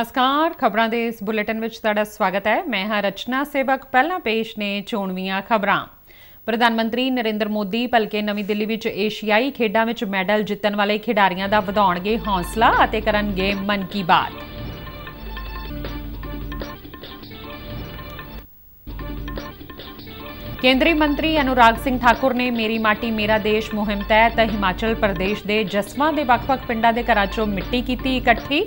ਨਮਸਕਾਰ ਖਬਰਾਂ ਦੇ ਇਸ ਬੁਲੇਟਿਨ ਵਿੱਚ ਤੁਹਾਡਾ ਸਵਾਗਤ ਹੈ ਮੈਂ ਹਾਂ ਰਚਨਾ ਸੇਵਕ ਪਹਿਲਾਂ ਪੇਸ਼ ਨੇ ਚੋਣਵੀਆਂ ਖਬਰਾਂ ਪ੍ਰਧਾਨ ਮੰਤਰੀ ਨਰਿੰਦਰ ਮੋਦੀ ਭਲਕੇ ਨਵੀਂ ਦਿੱਲੀ ਵਿੱਚ ਏਸ਼ੀਆਈ ਖੇਡਾਂ ਵਿੱਚ ਮੈਡਲ ਜਿੱਤਣ ਵਾਲੇ ਖਿਡਾਰੀਆਂ ਦਾ ਵਧਾਉਣਗੇ ਹੌਸਲਾ ਅਤੇ ਕਰਨਗੇ ਮਨ ਕੀ ਬਾਤ ਕੇਂਦਰੀ ਮੰਤਰੀ ਅਨੁਰਾਗ ਸਿੰਘ ਠਾਕੁਰ ਨੇ ਮੇਰੀ ਮਾਟੀ ਮੇਰਾ ਦੇਸ਼ ਮੁਹਿੰਮ ਤਹਿਤ ਹਿਮਾਚਲ ਪ੍ਰਦੇਸ਼ ਦੇ ਜਸਵਾ ਦੇ ਵੱਖ-ਵੱਖ ਪਿੰਡਾਂ ਦੇ ਘਰਾਂ 'ਚੋਂ ਮਿੱਟੀ ਕੀਤੀ ਇਕੱਠੀ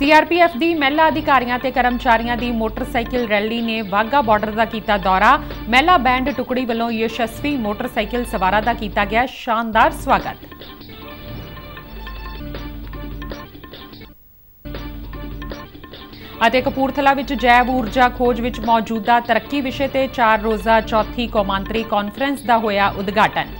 ਸੀਆਰਪੀਐਫ ਦੀ ਮਹਿਲਾ ਅਧਿਕਾਰੀਆਂ ਤੇ ਕਰਮਚਾਰੀਆਂ ਦੀ ਮੋਟਰਸਾਈਕਲ ਰੈਲੀ ਨੇ ਵਾਗਾ ਬਾਰਡਰ ਦਾ ਕੀਤਾ ਦੌਰਾ ਮਹਿਲਾ ਬੈਂਡ ਟੁਕੜੀ ਵੱਲੋਂ ਯਸ਼ਸਵੀ ਮੋਟਰਸਾਈਕਲ ਸਵਾਰਾ ਦਾ ਕੀਤਾ ਗਿਆ ਸ਼ਾਨਦਾਰ ਸਵਾਗਤ ਅਤੇ ਕਪੂਰਥਲਾ ਵਿੱਚ ਜੈਵ ਊਰਜਾ ਖੋਜ ਵਿੱਚ ਮੌਜੂਦਾ ਤਰੱਕੀ ਵਿਸ਼ੇ ਤੇ 4 ਰੋਜ਼ਾ ਚੌਥੀ ਕੌਮਾਂਤਰੀ ਕਾਨਫਰੰਸ ਦਾ ਹੋਇਆ ਉਦਘਾਟਨ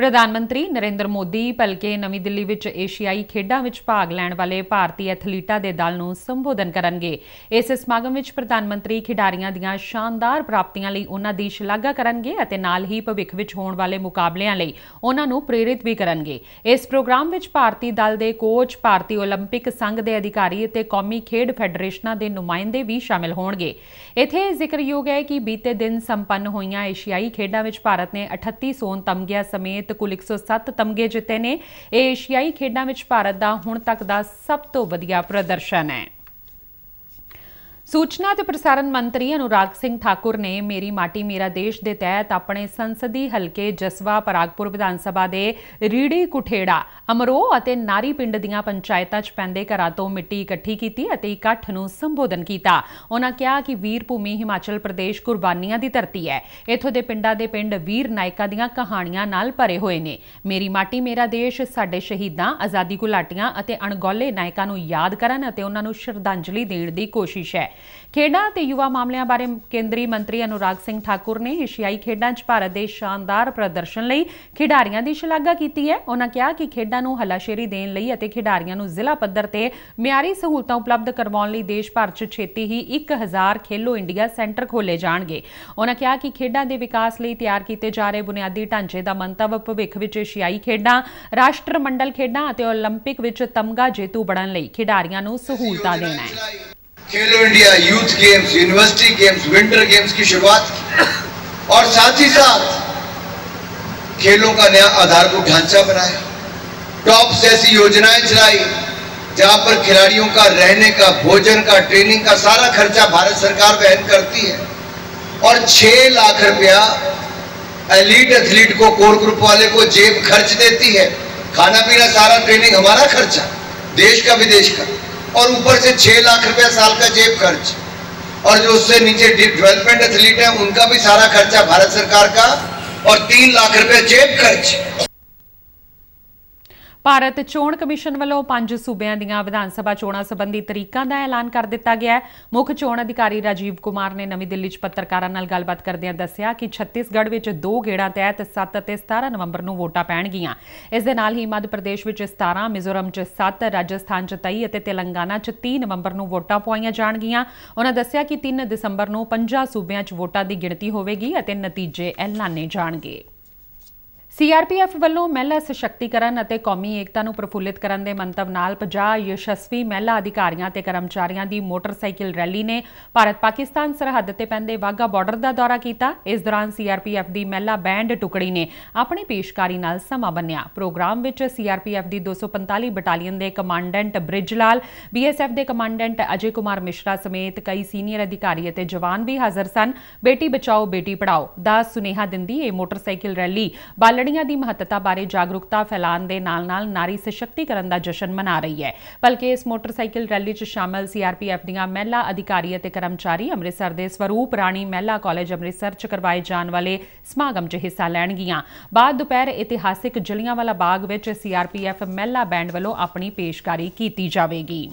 ਪ੍ਰਧਾਨ ਮੰਤਰੀ ਨਰਿੰਦਰ ਮੋਦੀ ਭਲਕੇ ਨਵੀਂ ਦਿੱਲੀ ਵਿੱਚ ਏਸ਼ੀਆਈ ਖੇਡਾਂ ਵਿੱਚ ਭਾਗ ਲੈਣ ਵਾਲੇ ਭਾਰਤੀ ਐਥਲੀਟਾਂ ਦੇ ਦਲ ਨੂੰ ਸੰਬੋਧਨ ਕਰਨਗੇ ਇਸ ਸਮਾਗਮ ਵਿੱਚ ਪ੍ਰਧਾਨ ਮੰਤਰੀ ਖਿਡਾਰੀਆਂ ਦੀਆਂ ਸ਼ਾਨਦਾਰ ਪ੍ਰਾਪਤੀਆਂ ਲਈ ਉਹਨਾਂ ਦੀ ਸ਼ਲਾਘਾ ਕਰਨਗੇ ਅਤੇ ਨਾਲ ਹੀ ਭਵਿੱਖ ਵਿੱਚ ਹੋਣ ਵਾਲੇ ਮੁਕਾਬਲਿਆਂ ਲਈ ਉਹਨਾਂ ਨੂੰ ਪ੍ਰੇਰਿਤ ਵੀ ਕਰਨਗੇ ਇਸ ਪ੍ਰੋਗਰਾਮ ਵਿੱਚ ਭਾਰਤੀ ਦਲ ਦੇ ਕੋਚ ਭਾਰਤੀ 올림픽 ਸੰਘ ਦੇ ਅਧਿਕਾਰੀ ਅਤੇ ਕੌਮੀ ਖੇਡ ਫੈਡਰੇਸ਼ਨਾਂ ਦੇ ਨੁਮਾਇੰਦੇ ਵੀ ਸ਼ਾਮਲ ਹੋਣਗੇ ਇਥੇ ਜ਼ਿਕਰਯੋਗ ਹੈ ਕਿ ਬੀਤੇ ਦਿਨ ਸੰਪੰਨ ਹੋਈਆਂ ਏਸ਼ੀਆਈ ਖੇਡਾਂ ਵਿੱਚ ਭਾਰਤ ਨੇ 38 ਸੋਨ ਤਮਗਿਆ ਸਮੇਤ ਸਮੇਤ ਕੁੱਲ 107 ਤਮਗੇ ਜਿੱਤੇ ਨੇ ਇਹ ਏਸ਼ੀਆਈ ਖੇਡਾਂ ਵਿੱਚ ਭਾਰਤ ਦਾ ਹੁਣ ਤੱਕ ਦਾ ਸਭ ਤੋਂ ਵਧੀਆ ਪ੍ਰਦਰਸ਼ਨ ਹੈ ਸੂਚਨਾ ਤੇ ਪ੍ਰਸਾਰਣ ਮੰਤਰੀ ਅਨੁਰਾਗ ਸਿੰਘ ਠਾਕੁਰ ਨੇ ਮੇਰੀ ਮਾਟੀ ਮੇਰਾ ਦੇਸ਼ ਦੇ ਤਹਿਤ ਆਪਣੇ ਸੰਸਦੀ ਹਲਕੇ ਜਸਵਾ ਪਰਾਗਪੁਰ ਵਿਧਾਨ ਸਭਾ ਦੇ ਰੀੜੀ ਕੁਠੇੜਾ ਅਮਰੋ ਅਤੇ ਨਾਰੀ ਪਿੰਡ ਦੀਆਂ ਪੰਚਾਇਤਾਂ 'ਚ ਪੈਂਦੇ ਘਰਾਂ ਤੋਂ ਮਿੱਟੀ ਇਕੱਠੀ ਕੀਤੀ ਅਤੇ ਇਕੱਠ ਨੂੰ ਸੰਬੋਧਨ ਕੀਤਾ ਉਹਨਾਂ ਕਿਹਾ ਕਿ ਵੀਰ ਭੂਮੀ ਹਿਮਾਚਲ ਪ੍ਰਦੇਸ਼ ਕੁਰਬਾਨੀਆਂ ਦੀ ਧਰਤੀ ਹੈ ਇੱਥੋਂ ਦੇ ਪਿੰਡਾਂ ਦੇ ਪਿੰਡ ਵੀਰ ਨਾਇਕਾਂ ਦੀਆਂ ਕਹਾਣੀਆਂ ਨਾਲ ਭਰੇ ਹੋਏ ਨੇ ਮੇਰੀ ਮਾਟੀ ਮੇਰਾ ਦੇਸ਼ ਸਾਡੇ ਸ਼ਹੀਦਾਂ ਆਜ਼ਾਦੀ ਘੁਲਾਟੀਆਂ ਅਤੇ ਅਣਗੌਲੇ ਨਾਇਕਾਂ ਨੂੰ ਯਾਦ ਕਰਨ ਅਤੇ ਉਹਨਾਂ ਨੂੰ ਸ਼ਰਧਾਂਜਲੀ ਦੇਣ ਦੀ ਕੋਸ਼ਿਸ਼ ਹੈ ਖੇਡਾਂ ਤੇ ਯੁਵਾ ਮਾਮਲਿਆਂ ਬਾਰੇ ਕੇਂਦਰੀ ਮੰਤਰੀ ਅਨੁਰਾਗ ਸਿੰਘ ਠਾਕੁਰ ਨੇ ਏਸ਼ੀਆਈ ਖੇਡਾਂ 'ਚ ਭਾਰਤ ਦੇ ਸ਼ਾਨਦਾਰ ਪ੍ਰਦਰਸ਼ਨ ਲਈ ਖਿਡਾਰੀਆਂ ਦੀ ਸ਼ਲਾਘਾ ਕੀਤੀ ਹੈ ਉਹਨਾਂ ਕਿਹਾ ਕਿ ਖੇਡਾਂ ਨੂੰ ਹਲਾਸ਼ੇਰੀ ਦੇਣ ਲਈ ਅਤੇ ਖਿਡਾਰੀਆਂ ਨੂੰ ਜ਼ਿਲ੍ਹਾ ਪੱਧਰ ਤੇ ਮਿਆਰੀ ਸਹੂਲਤਾਂ ਉਪਲਬਧ ਕਰਵਾਉਣ ਲਈ ਦੇਸ਼ ਭਰ 'ਚ ਛੇਤੀ ਹੀ 1000 ਖੇਲੋ ਇੰਡੀਆ ਸੈਂਟਰ ਖੋਲੇ ਜਾਣਗੇ ਉਹਨਾਂ ਕਿਹਾ ਕਿ ਖੇਡਾਂ ਦੇ ਵਿਕਾਸ ਲਈ ਤਿਆਰ ਕੀਤੇ ਜਾ ਰਹੇ ਬੁਨਿਆਦੀ ਢਾਂਚੇ ਦਾ ਮੰਤਵ ਭਵਿੱਖ ਵਿੱਚ ਏਸ਼ੀਆਈ ਖੇਡਾਂ ਰਾਸ਼ਟਰ ਮੰਡਲ ਖੇਡਾਂ ਅਤੇ 올림픽 ਵਿੱਚ ਤਮਗਾ ਜੇਤੂ ਬਣਨ ਲਈ ਖਿਡਾਰੀਆਂ ਨੂੰ ਸਹੂਲਤਾਂ ਦੇਣਾ ਹੈ Khelo India youth games university games winter games की शुरुआत की और साथ ही साथ खेलों का नया आधारभूत ढांचा बनाया टॉप्स जैसी योजनाएं चलाई जहां पर खिलाड़ियों का रहने का भोजन का ट्रेनिंग का सारा खर्चा भारत सरकार वहन करती है और 6 लाख रुपया एलीट एथलीट को कोर ग्रुप वाले को जेब खर्च देती है खाना पीना सारा ट्रेनिंग हमारा खर्चा देश का विदेश का और ऊपर से छह लाख रुपया साल का जेब खर्च और जो उससे नीचे डेवलपमेंट एथलीट है उनका भी सारा खर्चा भारत सरकार का और तीन लाख रुपया जेब खर्च ਭਾਰਤ ਚੋਣ ਕਮਿਸ਼ਨ ਵੱਲੋਂ ਪੰਜ ਸੂਬਿਆਂ ਦੀਆਂ ਵਿਧਾਨ ਸਭਾ ਚੋਣਾਂ ਸੰਬੰਧੀ ਤਰੀਕਾਂ ਦਾ ਐਲਾਨ ਕਰ ਦਿੱਤਾ ਗਿਆ ਹੈ ਮੁੱਖ ਚੋਣ ਅਧਿਕਾਰੀ ਰਾਜੀਵ ਕੁਮਾਰ ਨੇ ਨਵੀਂ ਦਿੱਲੀ 'ਚ ਪੱਤਰਕਾਰਾਂ ਨਾਲ ਗੱਲਬਾਤ ਕਰਦਿਆਂ ਦੱਸਿਆ ਕਿ ਛੱਤੀਸਗੜ੍ਹ ਵਿੱਚ ਦੋ ਗੇੜਾਂ ਤਹਿਤ 7 ਅਤੇ 17 ਨਵੰਬਰ ਨੂੰ ਵੋਟਾਂ ਪੈਣਗੀਆਂ ਇਸ ਦੇ ਨਾਲ ਹੀ ਮੱਧ ਪ੍ਰਦੇਸ਼ ਵਿੱਚ 17 ਮਿਜ਼ੋਰਮ 'ਚ 7 ਰਾਜਸਥਾਨ 'ਚ 23 ਅਤੇ ਤੇਲੰਗਾਨਾ 'ਚ 3 ਨਵੰਬਰ ਨੂੰ ਵੋਟਾਂ ਪਵਾਈਆਂ ਜਾਣਗੀਆਂ ਉਹਨਾਂ ਦੱਸਿਆ ਕਿ 3 ਦਸੰਬਰ ਨੂੰ 50 ਸੂਬਿਆਂ 'ਚ ਵੋਟਾਂ ਦੀ ਗਿਣਤੀ ਹੋਵੇਗੀ ਅਤੇ ਨਤੀਜੇ ਐਲਾਨੇ ਜਾਣਗੇ ਸੀਆਰਪੀਐਫ ਵੱਲੋਂ ਮਹਿਲਾ ਸਸ਼ਕਤੀਕਰਨ ਅਤੇ ਕੌਮੀ ਏਕਤਾ ਨੂੰ ਪ੍ਰਫੁੱਲਿਤ ਕਰਨ ਦੇ ਮੰਤਵ ਨਾਲ 50 ਯਸ਼ਸਵੀ ਮਹਿਲਾ ਅਧਿਕਾਰੀਆਂ ਤੇ ਕਰਮਚਾਰੀਆਂ ਦੀ ਮੋਟਰਸਾਈਕਲ ਰੈਲੀ ਨੇ ਭਾਰਤ-ਪਾਕਿਸਤਾਨ ਸਰਹੱਦ ਤੇ ਪੈਂਦੇ ਵਾਗਾ ਬਾਰਡਰ ਦਾ ਦੌਰਾ ਕੀਤਾ ਇਸ ਦੌਰਾਨ ਸੀਆਰਪੀਐਫ ਦੀ ਮਹਿਲਾ ਬੈਂਡ ਟੁਕੜੀ ਨੇ ਆਪਣੀ ਪੇਸ਼ਕਾਰੀ ਨਾਲ ਸਮਾਂ ਬੰਨਿਆ ਪ੍ਰੋਗਰਾਮ ਵਿੱਚ ਸੀਆਰਪੀਐਫ ਦੀ 245 ਬਟਾਲੀਅਨ ਦੇ ਕਮਾਂਡੈਂਟ ਬ੍ਰਿਜ ਲਾਲ ਬੀਐਸਐਫ ਦੇ ਕਮਾਂਡੈਂਟ ਅਜੇ ਕੁਮਾਰ ਮਿਸ਼ਰਾ ਸਮੇਤ ਕਈ ਸੀਨੀਅਰ ਅਧਿਕਾਰੀ ਅਤੇ ਜਵਾਨ ਵੀ ਹਾਜ਼ਰ ਸਨ ਬੇਟੀ ਬਚਾਓ ਬੇਟੀ ਪੜਾਓ ਦਾ ਸੁਨੇਹਾ ਦਿੰਦੀ ਇਹ ਮੋਟਰਸਾਈਕਲ ਰੈਲੀ ਬਾਲ ਕਾਲੜੀਆਂ ਦੀ ਮਹੱਤਤਾ ਬਾਰੇ ਜਾਗਰੂਕਤਾ ਫੈਲਾਉਣ ਦੇ ਨਾਲ-ਨਾਲ ਨਾਰੀ ਸਸ਼ਕਤੀਕਰਨ ਦਾ ਜਸ਼ਨ ਮਨਾ ਰਹੀ ਹੈ ਬਲਕਿ ਇਸ ਮੋਟਰਸਾਈਕਲ ਰੈਲੀ 'ਚ ਸ਼ਾਮਲ ਸੀਆਰਪੀਐਫ ਦੀਆਂ ਮਹਿਲਾ ਅਧਿਕਾਰੀ ਅਤੇ ਕਰਮਚਾਰੀ ਅੰਮ੍ਰਿਤਸਰ ਦੇ ਸਵਰੂਪ ਰਾਣੀ ਮਹਿਲਾ ਕਾਲਜ ਅੰਮ੍ਰਿਤਸਰ 'ਚ ਕਰਵਾਏ ਜਾਣ ਵਾਲੇ ਸਮਾਗਮ 'ਚ ਹਿੱਸਾ ਲੈਣਗੀਆਂ ਬਾਅਦ ਦੁਪਹਿਰ ਇਤਿਹਾਸਿਕ ਜਲੀਆਂਵਾਲਾ ਬਾਗ ਵਿੱਚ ਸੀਆਰਪੀਐਫ ਮਹਿਲਾ ਬੈਂਡ ਵੱਲੋਂ ਆਪਣੀ ਪੇਸ਼ਕਾਰੀ ਕੀਤੀ ਜਾਵੇਗੀ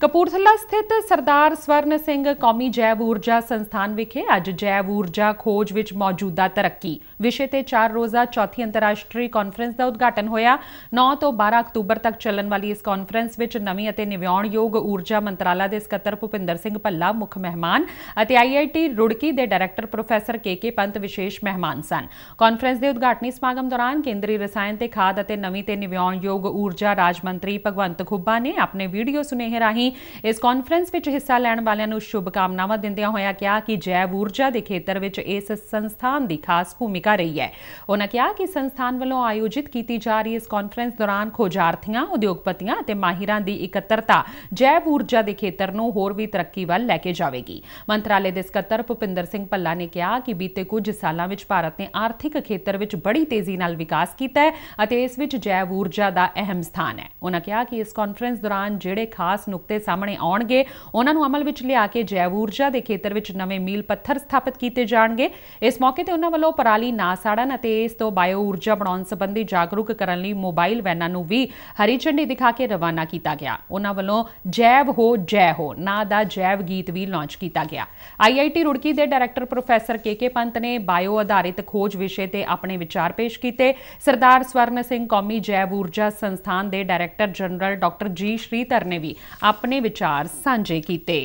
ਕਪੂਰਥਲਾ ਸਥਿਤ ਸਰਦਾਰ ਸਵਰਨ ਸਿੰਘ ਕੌਮੀ ਜੈਵ ਊਰਜਾ ਸੰਸਥਾਨ ਵਿਖੇ ਅੱਜ ਜੈਵ ਊਰਜਾ ਖੋਜ ਵਿੱਚ ਮੌਜੂਦਾ ਤਰੱਕੀ ਵਿਸ਼ੇ ਤੇ 4 ਰੋਜ਼ਾ ਚੌਥੀ ਅੰਤਰਰਾਸ਼ਟਰੀ ਕਾਨਫਰੰਸ ਦਾ ਉਦਘਾਟਨ ਹੋਇਆ 9 ਤੋਂ 12 ਅਕਤੂਬਰ ਤੱਕ ਚੱਲਣ ਵਾਲੀ ਇਸ ਕਾਨਫਰੰਸ ਵਿੱਚ ਨਵੀਂ ਅਤੇ ਨਿਵਿਆਉਣਯੋਗ ਊਰਜਾ ਮੰਤਰਾਲਾ ਦੇ ਸਕੱਤਰ ਭੁਪਿੰਦਰ ਸਿੰਘ ਭੱਲਾ ਮੁੱਖ ਮਹਿਮਾਨ ਅਤੇ ਆਈਆਈਟੀ ਰੁੜਕੀ ਦੇ ਡਾਇਰੈਕਟਰ ਪ੍ਰੋਫੈਸਰ ਕੇਕੇ ਪੰਤ ਵਿਸ਼ੇਸ਼ ਮਹਿਮਾਨ ਸਨ ਕਾਨਫਰੰਸ ਦੇ ਉਦਘਾਟਨੀ ਸਮਾਗਮ ਦੌਰਾਨ ਕੇਂਦਰੀ ਰਸਾਇਣ ਤੇ ਖਾਦ ਅਤੇ ਨਵੀਂ ਤੇ ਨਿਵਿਆਉਣਯੋਗ ਊਰਜਾ ਰਾਜ ਮੰਤਰੀ ਭਗਵੰਤ ਖੁੱਬਾ ਨੇ ਆਪਣੇ ਵੀਡੀਓ ਸੁਨੇਹੇ ਰਾਹੀਂ ਰਾਹੀਂ ਇਸ ਕਾਨਫਰੰਸ ਵਿੱਚ ਹਿੱਸਾ ਲੈਣ ਵਾਲਿਆਂ ਨੂੰ ਸ਼ੁਭ ਕਾਮਨਾਵਾਂ ਦਿੰਦਿਆਂ ਹੋਇਆਂ ਕਿਹਾ ਕਿ ਜੈਵ ਊਰਜਾ ਦੇ ਖੇਤਰ ਵਿੱਚ ਇਸ ਸੰਸਥਾਨ ਦੀ ਖਾਸ ਭੂਮਿਕਾ ਰਹੀ ਹੈ ਉਹਨਾਂ ਕਿਹਾ ਕਿ ਸੰਸਥਾਨ ਵੱਲੋਂ ਆਯੋਜਿਤ ਕੀਤੀ ਜਾ ਰਹੀ ਇਸ ਕਾਨਫਰੰਸ ਦੌਰਾਨ ਖੋਜਾਰਥੀਆਂ ਉਦਯੋਗਪਤੀਆਂ ਅਤੇ ਮਾਹਿਰਾਂ ਦੀ ਇਕੱਤਰਤਾ ਜੈਵ ਊਰਜਾ ਦੇ ਖੇਤਰ ਨੂੰ ਹੋਰ ਵੀ ਤਰੱਕੀ ਵੱਲ ਲੈ ਕੇ ਜਾਵੇਗੀ ਮੰਤਰਾਲੇ ਦੇ ਸਕੱਤਰ ਭੁਪਿੰਦਰ ਸਿੰਘ ਭੱਲਾ ਨੇ ਕਿਹਾ ਕਿ ਬੀਤੇ ਕੁਝ ਸਾਲਾਂ ਵਿੱਚ ਭਾਰਤ ਨੇ ਆਰਥਿਕ ਖੇਤਰ ਵਿੱਚ ਬੜੀ ਤੇਜ਼ੀ ਨਾਲ ਵਿਕਾਸ ਕੀਤਾ ਹੈ ਅਤੇ ਇਸ ਵਿੱਚ ਜੈਵ ਊਰਜਾ ਦਾ ਅਹਿਮ ਸਥਾਨ ਹੈ ਉਹਨਾਂ ਕਿਹਾ ਕਿ ਇਸ ਕਾਨਫਰੰਸ ਦੌਰਾਨ ਜਿਹੜੇ ਖਾਸ ਨੁਕਤੇ ਫੈਸਲੇ ਸਾਹਮਣੇ ਆਉਣਗੇ ਉਹਨਾਂ ਨੂੰ ਅਮਲ ਵਿੱਚ ਲਿਆ ਕੇ ਜੈਵ ਊਰਜਾ ਦੇ ਖੇਤਰ ਵਿੱਚ ਨਵੇਂ ਮੀਲ ਪੱਥਰ ਸਥਾਪਿਤ ਕੀਤੇ ਜਾਣਗੇ ਇਸ ਮੌਕੇ ਤੇ ਉਹਨਾਂ ਵੱਲੋਂ ਪਰਾਲੀ ਨਾ ਸਾੜਨ ਅਤੇ ਇਸ ਤੋਂ ਬਾਇਓ ਊਰਜਾ ਬਣਾਉਣ ਸੰਬੰਧੀ ਜਾਗਰੂਕ ਕਰਨ ਲਈ ਮੋਬਾਈਲ ਵੈਨਾਂ ਨੂੰ ਵੀ ਹਰੀ ਝੰਡੀ ਦਿਖਾ ਕੇ ਰਵਾਨਾ ਕੀਤਾ ਗਿਆ ਉਹਨਾਂ ਵੱਲੋਂ ਜੈਵ ਹੋ ਜੈ ਹੋ ਨਾਂ ਦਾ ਜੈਵ ਗੀਤ ਵੀ ਲਾਂਚ ਕੀਤਾ ਗਿਆ ਆਈਆਈਟੀ ਰੁੜਕੀ ਦੇ ਡਾਇਰੈਕਟਰ ਪ੍ਰੋਫੈਸਰ ਕੇਕੇ ਪੰਤ ਨੇ ਬਾਇਓ ਆਧਾਰਿਤ ਖੋਜ ਵਿਸ਼ੇ ਤੇ ਆਪਣੇ ਵਿਚਾਰ ਪੇਸ਼ ਕੀਤੇ ਸਰਦਾਰ ਸਵਰਨ ਸਿੰਘ ਕੌਮੀ ਜੈਵ ਊਰਜਾ ਸੰਸਥਾਨ ਦੇ ਡਾਇਰੈਕਟਰ ਜਨਰਲ ਡਾਕਟਰ ਜੀ ਸ਼੍ਰੀਧਰ ਨੇ ਵੀ ਆਪਣੇ ਵਿਚਾਰ ਸਾਂਝੇ ਕੀਤੇ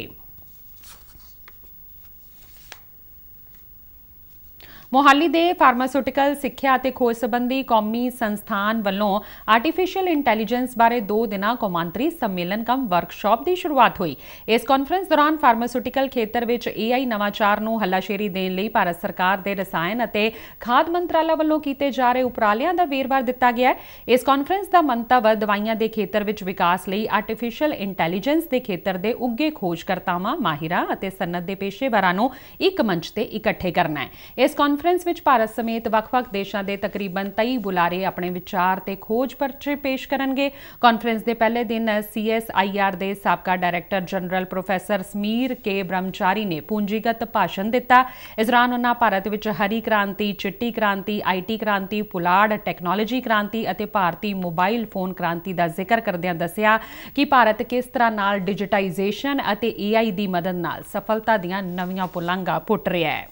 ਮੋਹਾਲੀ ਦੇ ਫਾਰਮਾਸਿਊਟੀਕਲ ਸਿੱਖਿਆ ਅਤੇ ਖੋਜ ਸੰਬੰਧੀ ਕੌਮੀ ਸੰਸਥਾਨ ਵੱਲੋਂ ਆਰਟੀਫੀਸ਼ੀਅਲ ਇੰਟੈਲੀਜੈਂਸ ਬਾਰੇ 2 ਦਿਨਾਂ ਕੌਮਾਂਤਰੀ ਸੰਮੇਲਨ ਕਮ ਵਰਕਸ਼ਾਪ ਦੀ ਸ਼ੁਰੂਆਤ ਹੋਈ ਇਸ ਕਾਨਫਰੰਸ ਦੌਰਾਨ ਫਾਰਮਾਸਿਊਟੀਕਲ ਖੇਤਰ ਵਿੱਚ ਏਆਈ ਨਵਾਚਾਰ ਨੂੰ ਹੱਲਾਸ਼ੇਰੀ ਦੇਣ ਲਈ ਭਾਰਤ ਸਰਕਾਰ ਦੇ ਰਸਾਇਣ ਅਤੇ ਖਾਦ ਮੰਤਰਾਲਾ ਵੱਲੋਂ ਕੀਤੇ ਜਾ ਰਹੇ ਉਪਰਾਲਿਆਂ ਦਾ ਵੇਰਵਾ ਦਿੱਤਾ ਗਿਆ ਇਸ ਕਾਨਫਰੰਸ ਦਾ ਮੰਤਵ ਦਵਾਈਆਂ ਦੇ ਖੇਤਰ ਵਿੱਚ ਵਿਕਾਸ ਲਈ ਆਰਟੀਫੀਸ਼ੀਅਲ ਇੰਟੈਲੀਜੈਂਸ ਦੇ ਖੇਤਰ ਦੇ ਉੱਗੇ ਖੋਜਕਰਤਾਵਾਂ ਮਾਹਿਰਾਂ ਅਤੇ ਸਨਅਤ ਦੇ ਪੇਸ਼ੇਵਰਾਂ ਨੂੰ ਇੱਕ ਮੰਚ ਤੇ ਇਕੱਠੇ ਕਰਨਾ ਹੈ ਇਸ ਕਾਨਫਰੰਸ ਕਾਨਫਰੰਸ ਵਿੱਚ ਭਾਰਤ ਸਮੇਤ ਵੱਖ-ਵੱਖ ਦੇਸ਼ਾਂ ਦੇ ਤਕਰੀਬਨ 23 ਬੁਲਾਰੇ ਆਪਣੇ ਵਿਚਾਰ ਤੇ ਖੋਜ ਪਰਚੇ ਪੇਸ਼ ਕਰਨਗੇ ਕਾਨਫਰੰਸ ਦੇ ਪਹਿਲੇ ਦਿਨ ਸੀਐਸਆਈਆਰ ਦੇ ਸਾਬਕਾ director general professor Samir K Brahmachari ਨੇ ਪੂੰਜੀਗਤ ਭਾਸ਼ਣ ਦਿੱਤਾ ਇਸ ਦੌਰਾਨ ਉਹਨਾਂ ਭਾਰਤ ਵਿੱਚ ਹਰੀ ਕ੍ਰਾਂਤੀ ਚਿੱਟੀ ਕ੍ਰਾਂਤੀ ਆਈਟੀ ਕ੍ਰਾਂਤੀ ਪੁਲਾੜ ਟੈਕਨੋਲੋਜੀ ਕ੍ਰਾਂਤੀ ਅਤੇ ਭਾਰਤੀ ਮੋਬਾਈਲ ਫੋਨ ਕ੍ਰਾਂਤੀ ਦਾ ਜ਼ਿਕਰ ਕਰਦਿਆਂ ਦੱਸਿਆ ਕਿ ਭਾਰਤ ਕਿਸ ਤਰ੍ਹਾਂ ਨਾਲ ਡਿਜੀਟਾਈਜ਼ੇਸ਼ਨ ਅਤੇ ਏਆਈ ਦੀ ਮਦਦ ਨਾਲ ਸਫਲਤਾ ਦੀਆਂ ਨਵੀਆਂ ਪੁਲੰਘਾਂ ਪੁੱਟ ਰਿਹਾ ਹੈ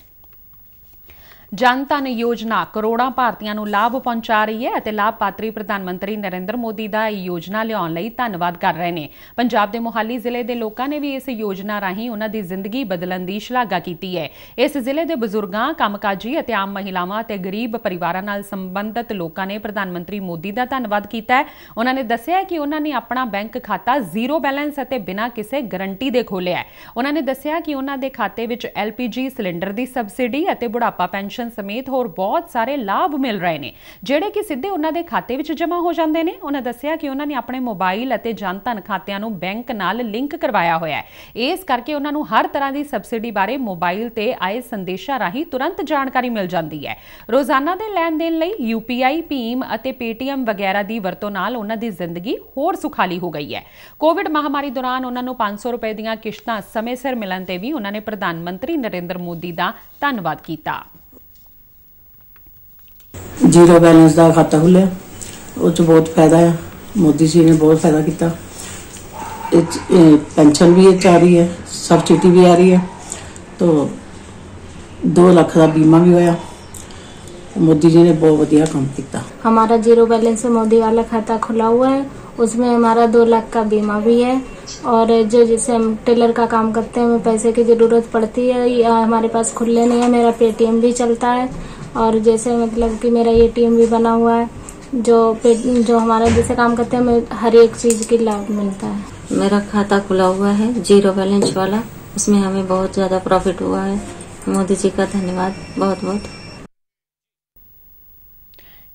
ਜਨ ਧਨ ਯੋਜਨਾ ਕਰੋੜਾਂ ਭਾਰਤੀਆਂ ਨੂੰ ਲਾਭ ਪਹੁੰਚਾ ਰਹੀ ਹੈ ਅਤੇ ਲਾਭਪਾਤਰੀ ਪ੍ਰਧਾਨ ਮੰਤਰੀ ਨਰਿੰਦਰ ਮੋਦੀ ਦਾ ਇਹ ਯੋਜਨਾ ਲਿਆਉਣ ਲਈ ਧੰਨਵਾਦ ਕਰ ਰਹੇ ਨੇ ਪੰਜਾਬ ਦੇ ਮੋਹਾਲੀ ਜ਼ਿਲ੍ਹੇ ਦੇ ਲੋਕਾਂ ਨੇ ਵੀ ਇਸ ਯੋਜਨਾ ਰਾਹੀਂ ਉਹਨਾਂ ਦੀ ਜ਼ਿੰਦਗੀ ਬਦਲਣ ਦੀ ਸ਼ਲਾਘਾ ਕੀਤੀ ਹੈ ਇਸ ਜ਼ਿਲ੍ਹੇ ਦੇ ਬਜ਼ੁਰਗਾਂ ਕੰਮਕਾਜੀ ਅਤੇ ਆਮ ਮਹਿਲਾਵਾਂ ਅਤੇ ਗਰੀਬ ਪਰਿਵਾਰਾਂ ਨਾਲ ਸੰਬੰਧਿਤ ਲੋਕਾਂ ਨੇ ਪ੍ਰਧਾਨ ਮੰਤਰੀ ਮੋਦੀ ਦਾ ਧੰਨਵਾਦ ਕੀਤਾ ਹੈ ਉਹਨਾਂ ਨੇ ਦੱਸਿਆ ਕਿ ਉਹਨਾਂ ਨੇ ਆਪਣਾ ਬੈਂਕ ਖਾਤਾ ਜ਼ੀਰੋ ਬੈਲੈਂਸ ਅਤੇ ਬਿਨਾਂ ਕਿਸੇ ਗਾਰੰਟੀ ਦੇ ਖੋਲ੍ਹਿਆ ਹੈ ਉਹਨਾਂ ਨੇ ਦੱਸਿਆ ਕਿ ਉਹਨਾਂ ਦੇ ਖਾਤੇ ਵਿੱਚ ਐਲਪੀਜੀ ਸਿਲੰਡਰ ਦੀ ਸਬਸਿਡੀ ਅਤੇ ਬੁਢਾਪਾ ਪੈਨਸ਼ਨ ਪੈਨਸ਼ਨ ਸਮੇਤ ਹੋਰ ਬਹੁਤ ਸਾਰੇ ਲਾਭ ਮਿਲ ਰਹੇ ਨੇ ਜਿਹੜੇ ਕਿ ਸਿੱਧੇ ਉਹਨਾਂ ਦੇ ਖਾਤੇ ਵਿੱਚ ਜਮ੍ਹਾਂ ਹੋ ਜਾਂਦੇ ਨੇ ਉਹਨਾਂ ਦੱਸਿਆ ਕਿ ਉਹਨਾਂ ਨੇ ਆਪਣੇ ਮੋਬਾਈਲ ਅਤੇ ਧਨ ਖਾਤਿਆਂ ਨੂੰ ਬੈਂਕ ਨਾਲ ਲਿੰਕ ਕਰਵਾਇਆ ਹੋਇਆ ਹੈ ਇਸ ਕਰਕੇ ਉਹਨਾਂ ਨੂੰ ਹਰ ਤਰ੍ਹਾਂ ਦੀ ਸਬਸਿਡੀ ਬਾਰੇ ਮੋਬਾਈਲ ਤੇ ਆਏ ਸੰਦੇਸ਼ਾਂ ਰਾਹੀਂ ਤੁਰੰਤ ਜਾਣਕਾਰੀ ਮਿਲ ਜਾਂਦੀ ਹੈ ਰੋਜ਼ਾਨਾ ਦੇ ਲੈਣ ਦੇਣ ਲਈ ਯੂਪੀਆਈ ਭੀਮ ਅਤੇ ਪੇਟੀਐਮ ਵਗੈਰਾ ਦੀ ਵਰਤੋਂ ਨਾਲ ਉਹਨਾਂ ਦੀ ਜ਼ਿੰਦਗੀ ਹੋਰ ਸੁਖਾਲੀ ਹੋ ਗਈ ਹੈ ਕੋਵਿਡ ਮਹਾਮਾਰੀ ਦੌਰਾਨ ਉਹਨਾਂ ਨੂੰ 500 ਰੁਪਏ ਦੀਆਂ ਕਿਸ਼ਤਾਂ ਸਮੇਂ ਸਿਰ ਮਿਲਣ ਤੇ ਵੀ ਉਹਨਾਂ ਨੇ ਪ੍ਰਧਾਨ ਮੰਤਰੀ ਨਰਿੰਦਰ ਮੋਦੀ ਦਾ ਧੰਨਵਾਦ ਕੀਤਾ जीरो बैलेंस का खाता ਖੁੱਲਿਆ उस बहुत फायदा है मोदी जी ने बहुत फायदा किया पेंशन भी आ रही है सबसिडी भी आ रही है तो दो ਹੈ का बीमा भी होया मोदी जी ने बहुत बढ़िया काम किया हमारा जीरो बैलेंस से मोदी वाला खाता खुला हुआ है उसमें हमारा दो लाख का बीमा भी है और जो जैसे हम टेलर का काम करते हैं हमें पैसे की जरूरत पड़ती है या हमारे पास खुले नहीं है मेरा पेटीएम भी चलता है और जैसे मतलब कि मेरा ए टीम भी बना हुआ है जो पे जो हमारा जैसे काम करते हैं हमें हर एक चीज की लाभ मिलता है मेरा खाता खुला हुआ है जीरो बैलेंस वाला उसमें हमें बहुत ज़्यादा प्रॉफिट हुआ है मोदी जी का धन्यवाद बहुत बहुत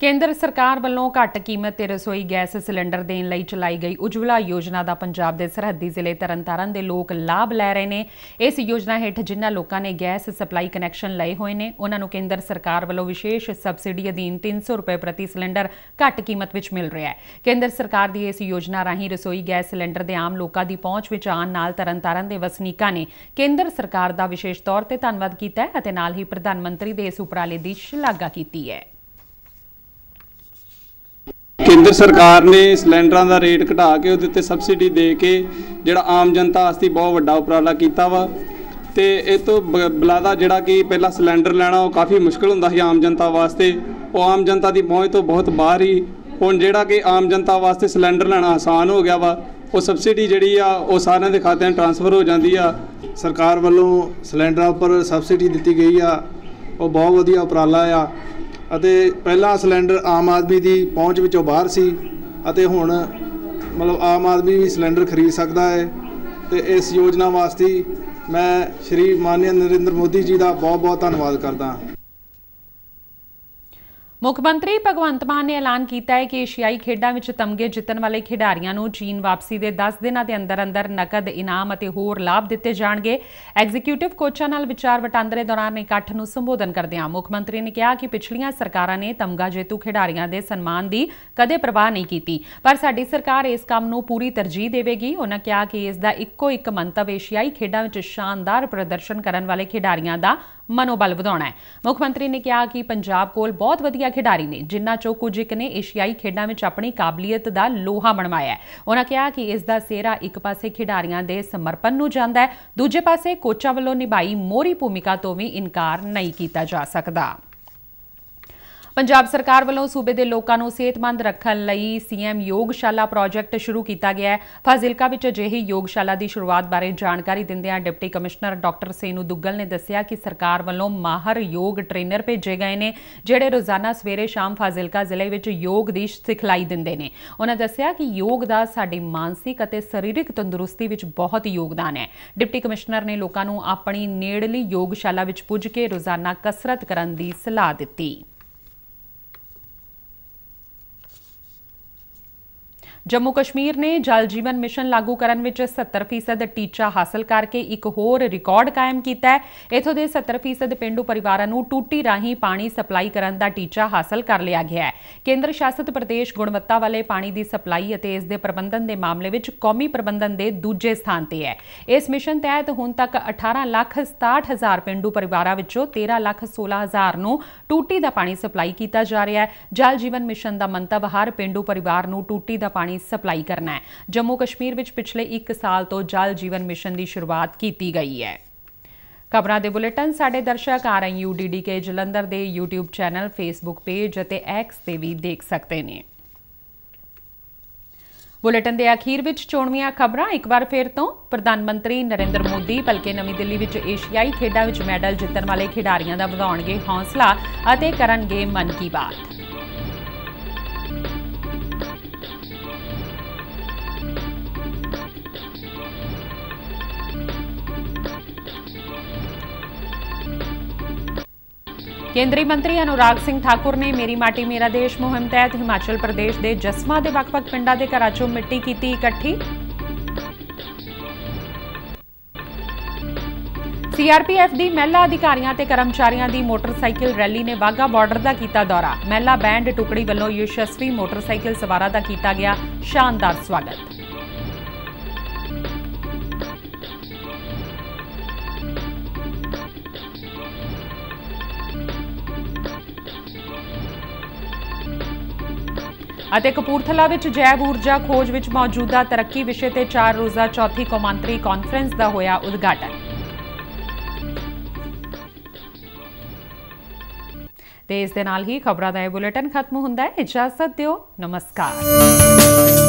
ਕੇਂਦਰ ਸਰਕਾਰ ਵੱਲੋਂ ਘੱਟ ਕੀਮਤ ਤੇ ਰਸੋਈ ਗੈਸ ਸਿਲੰਡਰ ਦੇਣ ਲਈ ਚਲਾਈ ਗਈ ਉਜਵਲਾ ਯੋਜਨਾ ਦਾ ਪੰਜਾਬ ਦੇ ਸਰਹੱਦੀ ਜ਼ਿਲ੍ਹੇ ਤਰਨਤਾਰਨ ਦੇ ਲੋਕ ਲਾਭ ਲੈ ਰਹੇ ਨੇ ਇਸ ਯੋਜਨਾ ਹੇਠ ਜਿਨ੍ਹਾਂ ਲੋਕਾਂ ਨੇ ਗੈਸ ਸਪਲਾਈ ਕਨੈਕਸ਼ਨ ਲਏ ਹੋਏ ਨੇ ਉਹਨਾਂ ਨੂੰ ਕੇਂਦਰ ਸਰਕਾਰ ਵੱਲੋਂ ਵਿਸ਼ੇਸ਼ ਸਬਸਿਡੀ ਅਧੀਨ 300 ਰੁਪਏ ਪ੍ਰਤੀ ਸਿਲੰਡਰ ਘੱਟ ਕੀਮਤ ਵਿੱਚ ਮਿਲ ਰਿਹਾ ਹੈ ਕੇਂਦਰ ਸਰਕਾਰ ਦੀ ਇਸ ਯੋਜਨਾ ਰਾਹੀਂ ਰਸੋਈ ਗੈਸ ਸਿਲੰਡਰ ਦੇ ਆਮ ਲੋਕਾਂ ਦੀ ਪਹੁੰਚ ਵਿੱਚ ਆਉਣ ਨਾਲ ਤਰਨਤਾਰਨ ਦੇ ਵਸਨੀਕਾਂ ਨੇ ਕੇਂਦਰ ਸਰਕਾਰ ਦਾ ਵਿਸ਼ੇਸ਼ ਤੌਰ ਤੇ ਧੰਨਵਾਦ ਕੀਤਾ ਹੈ ਅਤੇ ਨਾਲ ਹੀ ਪ੍ਰਧਾਨ ਮੰਤਰੀ ਦੇ ਇਸ ਉਪਰਾਲੇ ਦੀ ਸ਼ਲਾਘਾ ਕੀਤੀ ਹੈ ਕੇਂਦਰ ਸਰਕਾਰ ਨੇ ਸਿਲੰਡਰਾਂ ਦਾ ਰੇਟ ਘਟਾ ਕੇ ਉਹਦੇ ਉੱਤੇ ਸਬਸਿਡੀ ਦੇ ਕੇ ਜਿਹੜਾ ਆਮ ਜਨਤਾ ਆਸਤੀ ਬਹੁਤ ਵੱਡਾ ਉਪਰਾਲਾ ਕੀਤਾ ਵਾ ਤੇ ਇਹ ਤੋਂ ਬਲਾਦਾ ਜਿਹੜਾ ਕਿ ਪਹਿਲਾਂ ਸਿਲੰਡਰ ਲੈਣਾ ਉਹ ਕਾਫੀ ਮੁਸ਼ਕਲ ਹੁੰਦਾ ਸੀ ਆਮ ਜਨਤਾ ਵਾਸਤੇ ਉਹ ਆਮ ਜਨਤਾ ਦੀ ਪਹੁੰਚ ਤੋਂ ਬਹੁਤ ਬਾਹਰ ਹੀ ਹੁਣ ਜਿਹੜਾ ਕਿ ਆਮ ਜਨਤਾ ਵਾਸਤੇ ਸਿਲੰਡਰ ਲੈਣਾ ਆਸਾਨ ਹੋ ਗਿਆ ਵਾ ਉਹ ਸਬਸਿਡੀ ਜਿਹੜੀ ਆ ਉਹ ਸਾਰਿਆਂ ਦੇ ਖਾਤਿਆਂ ਟ੍ਰਾਂਸਫਰ ਹੋ ਜਾਂਦੀ ਆ ਸਰਕਾਰ ਵੱਲੋਂ ਸਿਲੰਡਰਾਂ ਉੱਪਰ ਸਬਸਿਡੀ ਦਿੱਤੀ ਗਈ ਆ ਉਹ ਬਹੁਤ ਵਧੀਆ ਉਪਰਾਲਾ ਆ ਅਤੇ ਪਹਿਲਾਂ ਸਿਲੰਡਰ ਆਮ ਆਦਮੀ ਦੀ ਪਹੁੰਚ ਵਿੱਚੋਂ ਬਾਹਰ ਸੀ ਅਤੇ ਹੁਣ ਮਤਲਬ ਆਮ ਆਦਮੀ ਵੀ ਸਿਲੰਡਰ ਖਰੀਦ ਸਕਦਾ ਹੈ ਤੇ ਇਸ ਯੋਜਨਾ ਵਾਸਤੇ ਮੈਂ ਸ਼੍ਰੀ ਮਾਨਯ ਨਰਿੰਦਰ ਮੋਦੀ ਜੀ ਦਾ ਬਹੁਤ ਬਹੁਤ ਧੰਨਵਾਦ ਕਰਦਾ ਹਾਂ ਮੁੱਖ ਮੰਤਰੀ ਭਗਵੰਤ ਮਾਨ ਨੇ ਐਲਾਨ ਕੀਤਾ ਹੈ ਕਿ ਏਸ਼ੀਆਈ ਖੇਡਾਂ ਵਿੱਚ ਤਮਗੇ ਜਿੱਤਣ ਵਾਲੇ ਖਿਡਾਰੀਆਂ ਨੂੰ ਚੀਨ ਵਾਪਸੀ ਦੇ 10 ਦਿਨਾਂ ਦੇ ਅੰਦਰ-ਅੰਦਰ ਨਕਦ ਇਨਾਮ ਅਤੇ ਹੋਰ ਲਾਭ ਦਿੱਤੇ ਜਾਣਗੇ ਐਗਜ਼ੀਕਿਊਟਿਵ ਕੋਚਾਂ ਨਾਲ ਵਿਚਾਰ ਵਟਾਂਦਰੇ ਦੌਰਾਨ ਇਕੱਠ ਨੂੰ ਸੰਬੋਧਨ ਕਰਦਿਆਂ ਮੁੱਖ ਮੰਤਰੀ ਨੇ ਕਿਹਾ ਕਿ ਪਿਛਲੀਆਂ ਸਰਕਾਰਾਂ ਨੇ ਤਮਗਾ ਜੇਤੂ ਖਿਡਾਰੀਆਂ ਦੇ ਸਨਮਾਨ ਦੀ ਕਦੇ ਪ੍ਰਵਾਹ ਨਹੀਂ ਕੀਤੀ ਪਰ ਸਾਡੀ ਸਰਕਾਰ ਇਸ ਕੰਮ ਨੂੰ ਪੂਰੀ ਤਰਜੀਹ ਦੇਵੇਗੀ ਉਹਨਾਂ ਕਿਹਾ ਕਿ ਇਸ ਦਾ ਇੱਕੋ ਇੱਕ ਮੰਤਵ ਏਸ਼ੀਆਈ ਖੇਡਾਂ ਵਿੱਚ ਸ਼ਾਨਦਾਰ ਪ੍ਰਦਰਸ਼ਨ ਕਰਨ ਵਾਲੇ ਖਿਡਾਰੀਆਂ ਦਾ ਮਨੋਬਲ ਵਧਾਉਣਾ ਹੈ ਮੁੱਖ ਮੰਤਰੀ ਨੇ ਕਿਹਾ ਕਿ ਪੰਜਾਬ ਕੋਲ ਬਹੁਤ ਵਧੀਆ ਖਿਡਾਰੀ ਨੇ ਜਿਨ੍ਹਾਂ ਚੋਂ ਕੁਝ ਇੱਕ ਨੇ ਏਸ਼ੀਆਈ ਖੇਡਾਂ ਵਿੱਚ ਆਪਣੀ ਕਾਬਲੀਅਤ ਦਾ ਲੋਹਾ ਬਣਵਾਇਆ ਉਹਨਾਂ ਕਿਹਾ ਕਿ ਇਸ ਦਾ ਸਿਹਰਾ ਇੱਕ ਪਾਸੇ ਖਿਡਾਰੀਆਂ ਦੇ ਸਮਰਪਣ ਨੂੰ ਜਾਂਦਾ ਹੈ ਦੂਜੇ ਪਾਸੇ ਕੋਚਾਂ ਵੱਲੋਂ ਨਿਭਾਈ ਮੋਰੀ ਭੂਮਿਕਾ ਤੋਂ ਵੀ ਇਨਕਾਰ ਨਹੀਂ ਕੀਤਾ ਜਾ ਸਕਦਾ ਪੰਜਾਬ ਸਰਕਾਰ ਵੱਲੋਂ ਸੂਬੇ ਦੇ ਲੋਕਾਂ ਨੂੰ ਸਿਹਤਮੰਦ ਰੱਖਣ ਲਈ ਸੀਐਮ ਯੋਗਸ਼ਾਲਾ ਪ੍ਰੋਜੈਕਟ ਸ਼ੁਰੂ ਕੀਤਾ ਗਿਆ ਹੈ ਫਾਜ਼ਿਲਕਾ ਵਿੱਚ ਅਜਿਹੀ ਯੋਗਸ਼ਾਲਾ ਦੀ ਸ਼ੁਰੂਆਤ ਬਾਰੇ ਜਾਣਕਾਰੀ ਦਿੰਦਿਆਂ deputy commissioner doctor Senu Duggal ਨੇ ਦੱਸਿਆ ਕਿ ਸਰਕਾਰ ਵੱਲੋਂ ਮਾਹਰ ਯੋਗ ਟ੍ਰੇਨਰ ਭੇਜੇ ਗਏ ਨੇ ਜਿਹੜੇ ਰੋਜ਼ਾਨਾ ਸਵੇਰੇ ਸ਼ਾਮ ਫਾਜ਼ਿਲਕਾ ਜ਼ਿਲ੍ਹੇ ਵਿੱਚ ਯੋਗ ਦੀ ਸਿਖਲਾਈ ਦਿੰਦੇ ਨੇ ਉਹਨਾਂ ਦੱਸਿਆ ਕਿ ਯੋਗ ਦਾ ਸਾਡੀ ਮਾਨਸਿਕ ਅਤੇ ਸਰੀਰਕ ਤੰਦਰੁਸਤੀ ਵਿੱਚ ਬਹੁਤ ਯੋਗਦਾਨ ਹੈ ਡਿਪਟੀ ਕਮਿਸ਼ਨਰ ਨੇ ਲੋਕਾਂ ਨੂੰ ਆਪਣੀ ਨੇੜਲੀ ਯੋਗਸ਼ਾਲਾ ਵਿੱਚ ਪੁੱਜ ਕੇ ਰੋਜ਼ਾਨਾ ਕਸਰਤ ਕਰਨ ਦੀ ਸਲਾਹ ਦਿੱਤੀ ਜੰਮੂ ਕਸ਼ਮੀਰ ਨੇ ਜਲ ਜੀਵਨ ਮਿਸ਼ਨ ਲਾਗੂ ਕਰਨ ਵਿੱਚ 70% ਟੀਚਾ ਹਾਸਲ ਕਰਕੇ ਇੱਕ ਹੋਰ ਰਿਕਾਰਡ ਕਾਇਮ ਕੀਤਾ ਹੈ ਇਥੋਂ ਦੇ 70% ਪਿੰਡੂ ਪਰਿਵਾਰਾਂ ਨੂੰ ਟੂਟੀ ਰਾਹੀਂ ਪਾਣੀ ਸਪਲਾਈ ਕਰਨ ਦਾ ਟੀਚਾ ਹਾਸਲ ਕਰ ਲਿਆ ਗਿਆ ਹੈ ਕੇਂਦਰ ਸ਼ਾਸਿਤ ਪ੍ਰਦੇਸ਼ ਗੁਣਵੱਤਾ ਵਾਲੇ ਪਾਣੀ ਦੀ ਸਪਲਾਈ ਅਤੇ ਇਸ ਦੇ ਪ੍ਰਬੰਧਨ ਦੇ ਮਾਮਲੇ ਵਿੱਚ ਕੌਮੀ ਪ੍ਰਬੰਧਨ ਦੇ ਦੂਜੇ ਸਥਾਨ ਤੇ ਹੈ ਇਸ ਮਿਸ਼ਨ ਤਹਿਤ ਹੁਣ ਤੱਕ 18 ਲੱਖ 67 ਹਜ਼ਾਰ ਪਿੰਡੂ ਪਰਿਵਾਰਾਂ ਵਿੱਚੋਂ 13 ਲੱਖ 16 ਹਜ਼ਾਰ ਨੂੰ ਟੂਟੀ ਦਾ ਪਾਣੀ ਸਪਲਾਈ ਕੀਤਾ ਜਾ ਰਿਹਾ ਹੈ ਜਲ ਜੀਵਨ ਮਿਸ਼ਨ ਦਾ ਮੰਤਵ ਹਰ ਪਿੰਡੂ ਪਰਿਵਾਰ ਨੂੰ ਟੂਟੀ ਦਾ ਪਾਣੀ ਪਾਣੀ ਸਪਲਾਈ ਕਰਨਾ ਹੈ ਜੰਮੂ ਕਸ਼ਮੀਰ ਵਿੱਚ ਪਿਛਲੇ 1 ਸਾਲ ਤੋਂ ਜਲ ਜੀਵਨ ਮਿਸ਼ਨ ਦੀ ਸ਼ੁਰੂਆਤ ਕੀਤੀ ਗਈ ਹੈ ਖਬਰਾਂ ਦੇ ਬੁਲੇਟਿਨ ਸਾਡੇ ਦਰਸ਼ਕ ਕੇ ਜਲੰਧਰ ਦੇ YouTube ਚੈਨਲ Facebook ਪੇਜ ਅਤੇ X ਤੇ ਵੀ ਦੇਖ ਸਕਦੇ ਨੇ ਬੁਲੇਟਿਨ ਦੇ ਅਖੀਰ ਵਿੱਚ ਚੋਣਵੀਆਂ ਖਬਰਾਂ ਇੱਕ ਵਾਰ ਫੇਰ ਤੋਂ ਪ੍ਰਧਾਨ ਮੰਤਰੀ ਨਰਿੰਦਰ ਮੋਦੀ ਬਲਕੇ ਨਵੀਂ ਦਿੱਲੀ ਵਿੱਚ ਏਸ਼ੀਆਈ ਖੇਡਾਂ ਵਿੱਚ ਮੈਡਲ ਜਿੱਤਣ ਵਾਲੇ ਖਿਡਾਰੀਆਂ ਦਾ ਵਧਾਉਣਗੇ ਹੌਸਲਾ ਅਤੇ ਕਰਨਗੇ ਮਨ ਕੀ ਬਾਤ ਕੇਂਦਰੀ ਮੰਤਰੀ ਅਨੁਰਾਗ ਸਿੰਘ ਠਾਕੁਰ ਨੇ ਮੇਰੀ ਮਾਟੀ ਮੇਰਾ ਦੇਸ਼ ਮੁਹਿੰਮ ਤਹਿਤ ਹਿਮਾਚਲ ਪ੍ਰਦੇਸ਼ ਦੇ ਜਸਮਾ ਦੇ ਵੱਖ-ਵੱਖ ਪਿੰਡਾਂ ਦੇ ਘਰਾਂ 'ਚੋਂ ਮਿੱਟੀ ਕੀਤੀ ਇਕੱਠੀ ਸੀਆਰਪੀਐਫ ਦੀ ਮਹਿਲਾ ਅਧਿਕਾਰੀਆਂ ਤੇ ਕਰਮਚਾਰੀਆਂ ਦੀ ਮੋਟਰਸਾਈਕਲ ਰੈਲੀ ਨੇ ਵਾਗਾ ਬਾਰਡਰ ਦਾ ਕੀਤਾ ਦੌਰਾ ਮਹਿਲਾ ਬੈਂਡ ਟੁਕੜੀ ਵੱਲੋਂ ਯਸ਼ਸਵੀ ਮੋਟਰਸਾਈਕਲ ਸਵਾਰਾਂ ਦਾ ਕੀਤਾ ਗਿਆ ਸ਼ਾਨਦਾਰ ਸਵਾਗਤ ਅਤੇ ਕਪੂਰਥਲਾ ਵਿੱਚ ਜੈਵ ਊਰਜਾ ਖੋਜ ਵਿੱਚ ਮੌਜੂਦਾ ਤਰੱਕੀ ਵਿਸ਼ੇ ਤੇ 4 ਰੋਜ਼ਾ ਚੌਥੀ ਕੌਮਾਂਤਰੀ ਕਾਨਫਰੰਸ ਦਾ ਹੋਇਆ ਉਦਘਾਟਨ ਤੇ ਇਸ ਦੇ ਨਾਲ ਹੀ ਖਬਰਾਂ ਦਾ ਇਹ ਬੁਲੇਟਿਨ ਖਤਮ ਹੁੰਦਾ ਹੈ ਇਜਾਜ਼ਤ ਦਿਓ ਨਮਸਕਾਰ